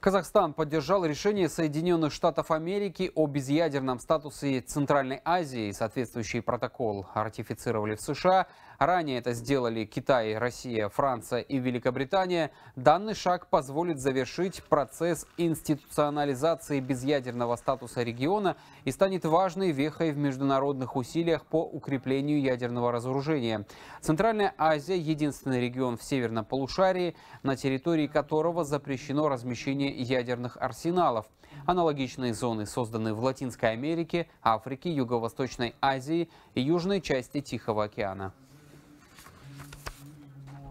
Казахстан поддержал решение Соединенных Штатов Америки о безъядерном статусе Центральной Азии. Соответствующий протокол ратифицировали в США. Ранее это сделали Китай, Россия, Франция и Великобритания. Данный шаг позволит завершить процесс институционализации безъядерного статуса региона и станет важной вехой в международных усилиях по укреплению ядерного разоружения. Центральная Азия – единственный регион в северном полушарии, на территории которого запрещено размещение ядерных арсеналов. Аналогичные зоны созданы в Латинской Америке, Африке, Юго-Восточной Азии и южной части Тихого океана.